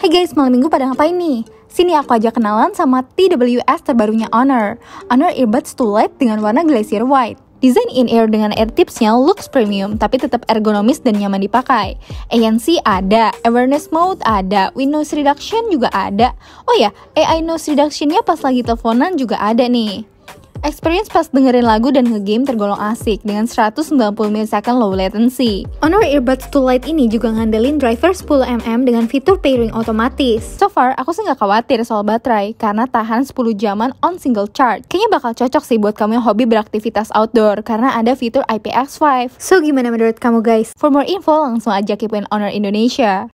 Hey guys, malam minggu pada ngapain nih? Sini aku aja kenalan sama TWS terbarunya Honor. Honor Earbuds to Light e dengan warna Glacier White. Desain in-ear dengan air tipsnya looks premium, tapi tetap ergonomis dan nyaman dipakai. ANC ada, awareness mode ada, Noise reduction juga ada. Oh ya, AI noise reductionnya pas lagi teleponan juga ada nih. Experience pas dengerin lagu dan ngegame tergolong asik dengan 190 ms low latency. Honor Earbuds 2 Lite ini juga ngandelin driver 10mm dengan fitur pairing otomatis. So far, aku sih nggak khawatir soal baterai karena tahan 10 jaman on single charge. Kayaknya bakal cocok sih buat kamu yang hobi beraktivitas outdoor karena ada fitur IPX5. So gimana menurut kamu guys? For more info, langsung aja kepoin Honor Indonesia.